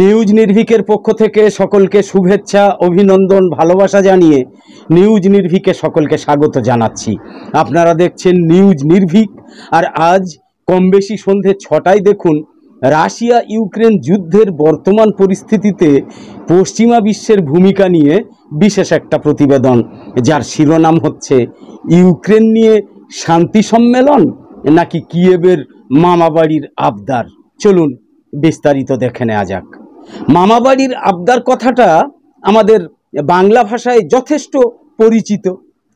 news নির্ভিকের পক্ষ থেকে সকলকে শুভেচ্ছা অভিনন্দন ভালোবাসা জানিয়ে নিউজ নির্ভিকে সকলকে স্বাগত জানাচ্ছি আপনারা দেখছেন নিউজ নির্ভিক আর আজ কম বেশি সন্ধে ছটায় দেখুন রাশিয়া ইউক্রেন যুদ্ধের বর্তমান পরিস্থিতিতে পশ্চিমা বিশ্বের ভূমিকা নিয়ে বিশেষ একটা প্রতিবেদন যার শিরোনাম হচ্ছে ইউক্রেন নিয়ে শান্তি সম্মেলন নাকি কিয়েবের মামাবাড়ির আবদার চলুন বিস্তারিত দেখে নেওয়া যাক মামাবাড়ির আবদার কথাটা আমাদের বাংলা ভাষায় যথেষ্ট পরিচিত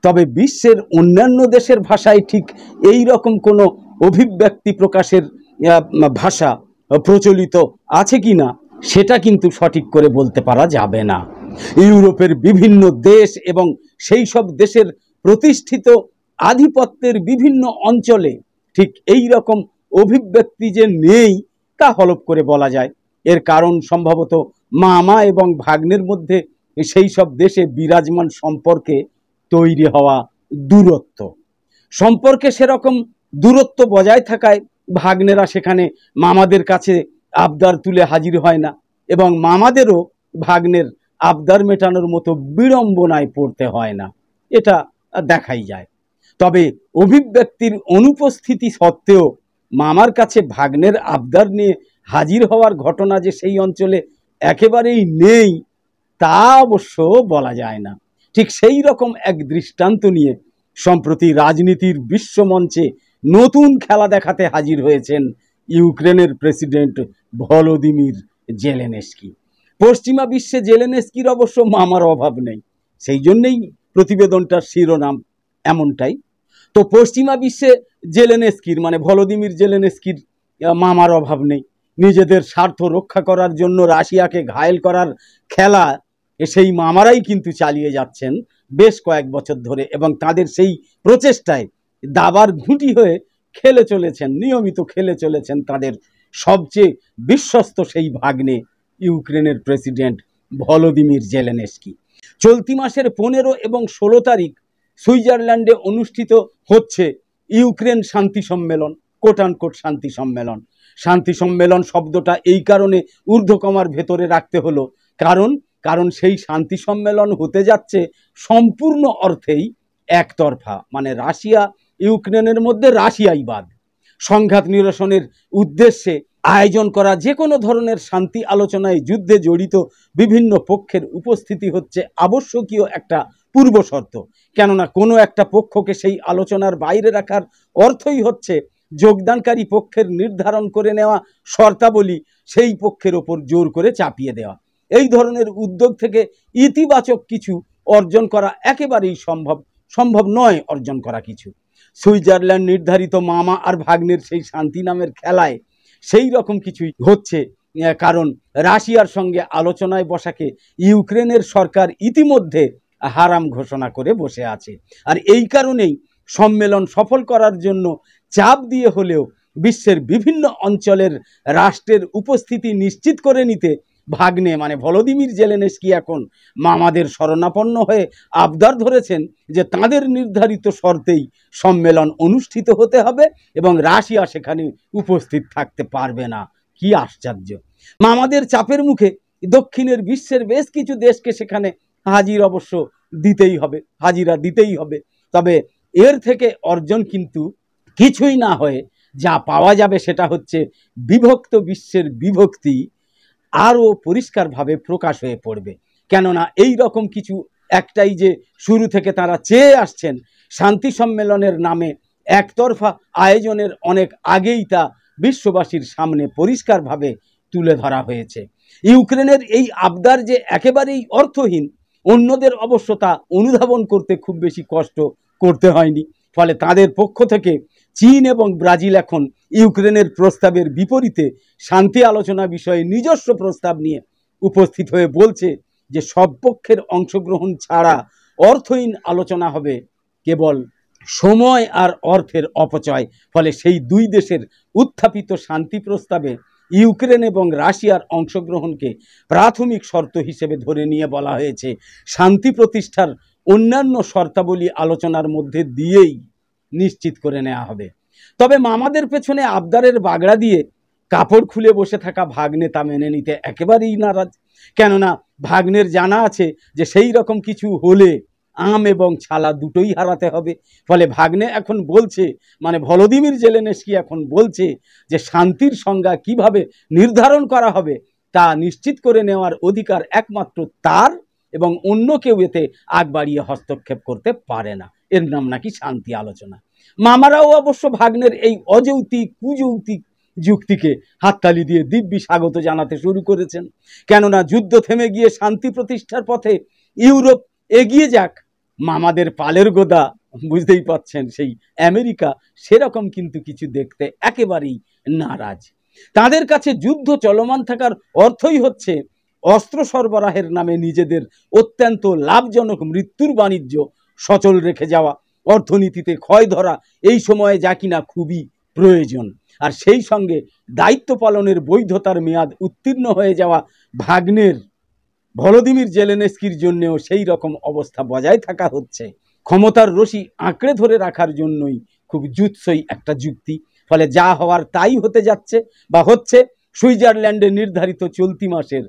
তবে বিশ্বের অন্যান্য দেশের ভাষায় ঠিক এই রকম কোনো অভিব্যক্তি প্রকাশের ভাষা প্রচলিত আছে কি না সেটা কিন্তু সঠিক করে বলতে পারা যাবে না ইউরোপের বিভিন্ন দেশ এবং সেই সব দেশের প্রতিষ্ঠিত আধিপত্যের বিভিন্ন অঞ্চলে ঠিক এই রকম অভিব্যক্তি যে নেই তা হলপ করে বলা যায় এর কারণ সম্ভবত মামা এবং ভাগ্নের মধ্যে সেই সব দেশে বিরাজমান সম্পর্কে তৈরি হওয়া দূরত্ব সম্পর্কে সেরকম দূরত্ব বজায় থাকায় ভাগ্নেরা সেখানে মামাদের কাছে আবদার তুলে হাজির হয় না এবং মামাদেরও ভাগ্নের আবদার মেটানোর মতো বিড়ম্বনায় পড়তে হয় না এটা দেখাই যায় তবে অভিব্যক্তির অনুপস্থিতি সত্ত্বেও মামার কাছে ভাগ্নের আবদার নিয়ে হাজির হওয়ার ঘটনা যে সেই অঞ্চলে একেবারেই নেই তা অবশ্য বলা যায় না ঠিক সেই রকম এক দৃষ্টান্ত নিয়ে সম্প্রতি রাজনীতির বিশ্বমঞ্চে নতুন খেলা দেখাতে হাজির হয়েছেন ইউক্রেনের প্রেসিডেন্ট ভলোদিমির জেলেনেস্কি পশ্চিমা বিশ্বে জেলেনেস্কির অবশ্য মামার অভাব নেই সেই জন্যেই প্রতিবেদনটার শিরোনাম এমনটাই তো পশ্চিমা বিশ্বে জেলেনেস্কির মানে ভলোদিমির জেলেনেস্কির মামার অভাব নেই নিজেদের স্বার্থ রক্ষা করার জন্য রাশিয়াকে ঘায়েল করার খেলা সেই মামারাই কিন্তু চালিয়ে যাচ্ছেন বেশ কয়েক বছর ধরে এবং তাদের সেই প্রচেষ্টায় দাবার ঘুঁটি হয়ে খেলে চলেছেন নিয়মিত খেলে চলেছেন তাদের সবচেয়ে বিশ্বস্ত সেই ভাগ্নে ইউক্রেনের প্রেসিডেন্ট ভলোদিমির জেলেনেস্কি চলতি মাসের পনেরো এবং ষোলো তারিখ সুইজারল্যান্ডে অনুষ্ঠিত হচ্ছে ইউক্রেন শান্তি সম্মেলন কোট অ্যান্ড কোট শান্তি সম্মেলন শান্তি সম্মেলন শব্দটা এই কারণে ঊর্ধ্বকমার ভেতরে রাখতে হলো কারণ কারণ সেই শান্তি সম্মেলন হতে যাচ্ছে সম্পূর্ণ অর্থেই একতরফা মানে রাশিয়া ইউক্রেনের মধ্যে রাশিয়াই বাদ সংঘাত নিরসনের উদ্দেশ্যে আয়োজন করা যে কোনো ধরনের শান্তি আলোচনায় যুদ্ধে জড়িত বিভিন্ন পক্ষের উপস্থিতি হচ্ছে আবশ্যকীয় একটা পূর্ব শর্ত কেননা কোনো একটা পক্ষকে সেই আলোচনার বাইরে রাখার অর্থই হচ্ছে যোগদানকারী পক্ষের নির্ধারণ করে নেওয়া শর্তাবলী সেই পক্ষের ওপর জোর করে চাপিয়ে দেওয়া এই ধরনের উদ্যোগ থেকে ইতিবাচক কিছু অর্জন করা একেবারেই সম্ভব সম্ভব নয় অর্জন করা কিছু সুইজারল্যান্ড নির্ধারিত মামা আর ভাগ্নের সেই শান্তি নামের খেলায় সেই রকম কিছুই হচ্ছে কারণ রাশিয়ার সঙ্গে আলোচনায় বসাকে ইউক্রেনের সরকার ইতিমধ্যে হারাম ঘোষণা করে বসে আছে আর এই কারণেই সম্মেলন সফল করার জন্য চাপ দিয়ে হলেও বিশ্বের বিভিন্ন অঞ্চলের রাষ্ট্রের উপস্থিতি নিশ্চিত করে নিতে ভাগ্নে মানে ভলোদিমির জেলেনেস্কি এখন মামাদের শরণাপন্ন হয়ে আবদার ধরেছেন যে তাদের নির্ধারিত শর্তেই সম্মেলন অনুষ্ঠিত হতে হবে এবং রাশিয়া সেখানে উপস্থিত থাকতে পারবে না কি আশ্চর্য মামাদের চাপের মুখে দক্ষিণের বিশ্বের বেশ কিছু দেশকে সেখানে হাজির অবশ্য দিতেই হবে হাজিরা দিতেই হবে তবে এর থেকে অর্জন কিন্তু কিছুই না হয়ে যা পাওয়া যাবে সেটা হচ্ছে বিভক্ত বিশ্বের বিভক্তি আরও পরিষ্কারভাবে প্রকাশ হয়ে পড়বে কেননা এই রকম কিছু একটাই যে শুরু থেকে তারা চেয়ে আসছেন শান্তি সম্মেলনের নামে একতরফা আয়োজনের অনেক আগেই তা বিশ্ববাসীর সামনে পরিষ্কারভাবে তুলে ধরা হয়েছে ইউক্রেনের এই আবদার যে একেবারেই অর্থহীন অন্যদের অবশ্য তা অনুধাবন করতে খুব বেশি কষ্ট করতে হয়নি ফলে তাদের পক্ষ থেকে চীন এবং ব্রাজিল এখন ইউক্রেনের প্রস্তাবের বিপরীতে শান্তি আলোচনা বিষয়ে নিজস্ব প্রস্তাব নিয়ে উপস্থিত হয়ে বলছে যে সব পক্ষের অংশগ্রহণ ছাড়া অর্থহীন আলোচনা হবে কেবল সময় আর অর্থের অপচয় ফলে সেই দুই দেশের উত্থাপিত শান্তি প্রস্তাবে ইউক্রেন এবং রাশিয়ার অংশগ্রহণকে প্রাথমিক শর্ত হিসেবে ধরে নিয়ে বলা হয়েছে শান্তি প্রতিষ্ঠার অন্যান্য শর্তাবলী আলোচনার মধ্যে দিয়েই নিশ্চিত করে নেওয়া হবে তবে মামাদের পেছনে আবদারের বাগড়া দিয়ে কাপড় খুলে বসে থাকা ভাগ্নে তা মেনে নিতে একেবারেই নারাজ কেননা ভাগ্নের জানা আছে যে সেই রকম কিছু হলে আম এবং ছালা দুটোই হারাতে হবে ফলে ভাগ্নে এখন বলছে মানে ভলদিমির কি এখন বলছে যে শান্তির সংজ্ঞা কিভাবে নির্ধারণ করা হবে তা নিশ্চিত করে নেওয়ার অধিকার একমাত্র তার এবং অন্য কেউ এতে আগ বাড়িয়ে হস্তক্ষেপ করতে পারে না এর নাম নাকি শান্তি আলোচনা মামারাও অবশ্য ভাগ্নের এই অযৌতিক কুযৌতিক যুক্তিকে হাততালি দিয়ে দিব্যি স্বাগত জানাতে শুরু করেছেন কেননা যুদ্ধ থেমে গিয়ে শান্তি প্রতিষ্ঠার পথে ইউরোপ এগিয়ে যাক মামাদের পালের গোদা বুঝতেই পাচ্ছেন সেই আমেরিকা সেরকম কিন্তু কিছু দেখতে একেবারেই নারাজ তাদের কাছে যুদ্ধ চলমান থাকার অর্থই হচ্ছে অস্ত্র সরবরাহের নামে নিজেদের অত্যন্ত লাভজনক মৃত্যুর বাণিজ্য সচল রেখে যাওয়া অর্থনীতিতে ক্ষয় ধরা এই সময়ে যা কিনা খুবই প্রয়োজন আর সেই সঙ্গে দায়িত্ব পালনের বৈধতার মেয়াদ উত্তীর্ণ হয়ে যাওয়া ভাগ্নের ভলোদিমির জেলেনেস্কির জন্যেও সেই রকম অবস্থা বজায় থাকা হচ্ছে ক্ষমতার রশি আঁকড়ে ধরে রাখার জন্যই খুব জুৎসই একটা যুক্তি ফলে যা হওয়ার তাই হতে যাচ্ছে বা হচ্ছে সুইজারল্যান্ডে নির্ধারিত চলতি মাসের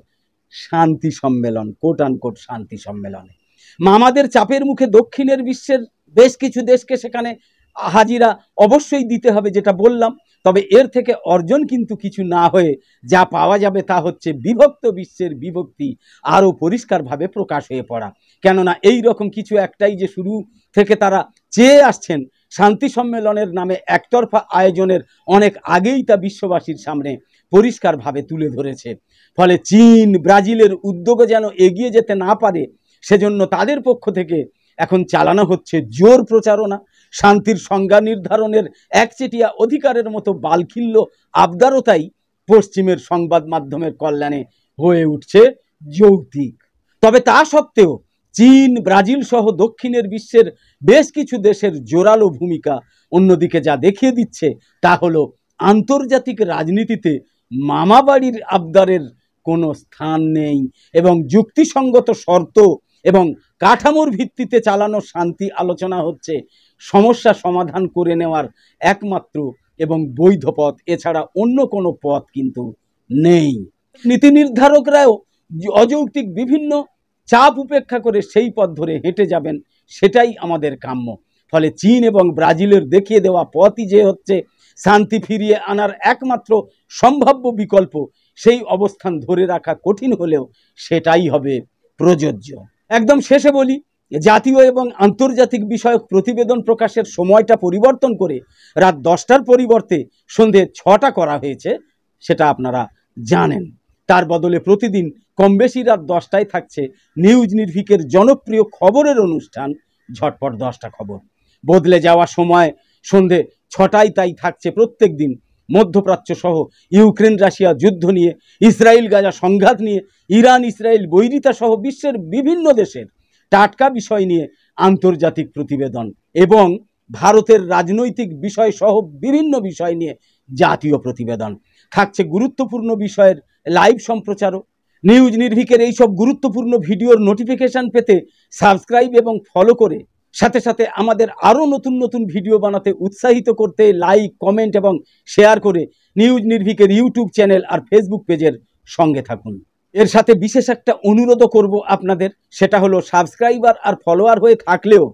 শান্তি সম্মেলন কোট কোট শান্তি সম্মেলনে মামাদের চাপের মুখে দক্ষিণের বিশ্বের বেশ কিছু দেশকে সেখানে হাজিরা অবশ্যই দিতে হবে যেটা বললাম তবে এর থেকে অর্জন কিন্তু কিছু না হয়ে যা পাওয়া যাবে তা হচ্ছে বিভক্ত বিশ্বের বিভক্তি আরও পরিষ্কারভাবে প্রকাশ হয়ে পড়া কেননা এই রকম কিছু একটাই যে শুরু থেকে তারা চেয়ে আসছেন শান্তি সম্মেলনের নামে একতরফা আয়োজনের অনেক আগেই তা বিশ্ববাসীর সামনে পরিষ্কারভাবে তুলে ধরেছে ফলে চীন ব্রাজিলের উদ্যোগে যেন এগিয়ে যেতে না পারে সেজন্য তাদের পক্ষ থেকে এখন চালানো হচ্ছে জোর প্রচারণা শান্তির সংজ্ঞা নির্ধারণের একচেটিয়া অধিকারের মতো বালখিল্য আবদারতাই পশ্চিমের সংবাদ মাধ্যমের কল্যাণে হয়ে উঠছে যৌক্তিক তবে তা সত্ত্বেও চীন ব্রাজিল সহ দক্ষিণের বিশ্বের বেশ কিছু দেশের জোরালো ভূমিকা অন্যদিকে যা দেখিয়ে দিচ্ছে তা হলো আন্তর্জাতিক রাজনীতিতে মামাবাড়ির আবদারের কোনো স্থান নেই এবং যুক্তিসঙ্গত শর্ত এবং কাঠামোর ভিত্তিতে চালানো শান্তি আলোচনা হচ্ছে সমস্যা সমাধান করে নেওয়ার একমাত্র এবং বৈধ পথ এছাড়া অন্য কোনো পথ কিন্তু নেই নীতি নির্ধারকরাও অযৌক্তিক বিভিন্ন চাপ উপেক্ষা করে সেই পথ ধরে হেঁটে যাবেন সেটাই আমাদের কাম্য ফলে চীন এবং ব্রাজিলের দেখিয়ে দেওয়া পথই যে হচ্ছে শান্তি ফিরিয়ে আনার একমাত্র সম্ভাব্য বিকল্প সেই অবস্থান ধরে রাখা কঠিন হলেও সেটাই হবে প্রযোজ্য একদম শেষে বলি জাতীয় এবং আন্তর্জাতিক বিষয়ক প্রতিবেদন প্রকাশের সময়টা পরিবর্তন করে রাত দশটার পরিবর্তে সন্ধে ছটা করা হয়েছে সেটা আপনারা জানেন তার বদলে প্রতিদিন কম বেশি রাত দশটায় থাকছে নিউজ নির্ভিকের জনপ্রিয় খবরের অনুষ্ঠান ঝটপট দশটা খবর বদলে যাওয়া সময় সন্ধে ছটাই তাই থাকছে প্রত্যেক দিন মধ্যপ্রাচ্য সহ ইউক্রেন রাশিয়া যুদ্ধ নিয়ে ইসরায়েল গাজা সংঘাত নিয়ে ইরান ইসরায়েল বৈরিতা সহ বিশ্বের বিভিন্ন দেশের টাটকা বিষয় নিয়ে আন্তর্জাতিক প্রতিবেদন এবং ভারতের রাজনৈতিক বিষয় সহ বিভিন্ন বিষয় নিয়ে জাতীয় প্রতিবেদন থাকছে গুরুত্বপূর্ণ বিষয়ের লাইভ সম্প্রচারও নিউজ নির্ভিকের এইসব গুরুত্বপূর্ণ ভিডিওর নোটিফিকেশান পেতে সাবস্ক্রাইব এবং ফলো করে সাথে সাথে আমাদের আরও নতুন নতুন ভিডিও বানাতে উৎসাহিত করতে লাইক কমেন্ট এবং শেয়ার করে নিউজ নির্ভিকের ইউটিউব চ্যানেল আর ফেসবুক পেজের সঙ্গে থাকুন এর সাথে বিশেষ একটা অনুরোধও করব আপনাদের সেটা হলো সাবস্ক্রাইবার আর ফলোয়ার হয়ে থাকলেও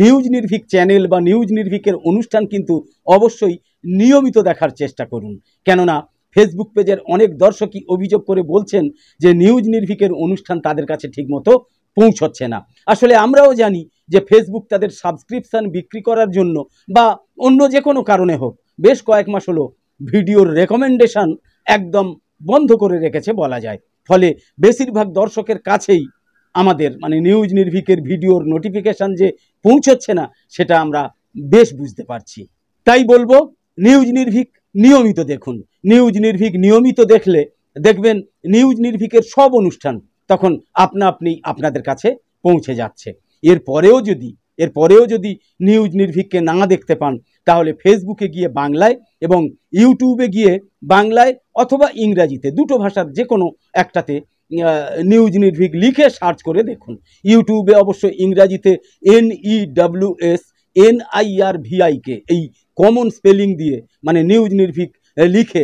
নিউজ নির্ভিক চ্যানেল বা নিউজ নির্ভিকের অনুষ্ঠান কিন্তু অবশ্যই নিয়মিত দেখার চেষ্টা করুন কেননা ফেসবুক পেজের অনেক দর্শকই অভিযোগ করে বলছেন যে নিউজ নির্ভিকের অনুষ্ঠান তাদের কাছে ঠিকমতো পৌঁছচ্ছে না আসলে আমরাও জানি যে ফেসবুক তাদের সাবস্ক্রিপশান বিক্রি করার জন্য বা অন্য যে কোনো কারণে হোক বেশ কয়েক মাস হলো ভিডিওর রেকমেন্ডেশান একদম বন্ধ করে রেখেছে বলা যায় ফলে বেশিরভাগ দর্শকের কাছেই আমাদের মানে নিউজ নির্ভিকের ভিডিওর নোটিফিকেশান যে পৌঁছচ্ছে না সেটা আমরা বেশ বুঝতে পারছি তাই বলবো নিউজ নির্ভিক নিয়মিত দেখুন নিউজ নির্ভিক নিয়মিত দেখলে দেখবেন নিউজ নির্ভিকের সব অনুষ্ঠান তখন আপনা আপনি আপনাদের কাছে পৌঁছে যাচ্ছে এর পরেও যদি এর পরেও যদি নিউজ নির্ভীককে না দেখতে পান তাহলে ফেসবুকে গিয়ে বাংলায় এবং ইউটিউবে গিয়ে বাংলায় অথবা ইংরাজিতে দুটো ভাষার যে কোনো একটাতে নিউজ নির্ভীক লিখে সার্চ করে দেখুন ইউটিউবে অবশ্য ইংরাজিতে N E W S N I R V I K এই কমন স্পেলিং দিয়ে মানে নিউজ নির্ভীক লিখে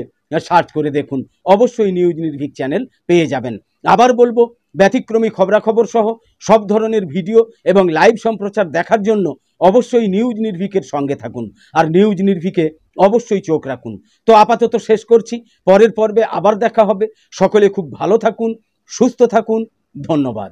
সার্চ করে দেখুন অবশ্যই নিউজ নির্ভীক চ্যানেল পেয়ে যাবেন আবার বলবো ব্যতিক্রমী খবরাখবর সহ সব ধরনের ভিডিও এবং লাইভ সম্প্রচার দেখার জন্য অবশ্যই নিউজ নির্ভিকের সঙ্গে থাকুন আর নিউজ নির্ভিকে অবশ্যই চোখ রাখুন তো আপাতত শেষ করছি পরের পর্বে আবার দেখা হবে সকলে খুব ভালো থাকুন সুস্থ থাকুন ধন্যবাদ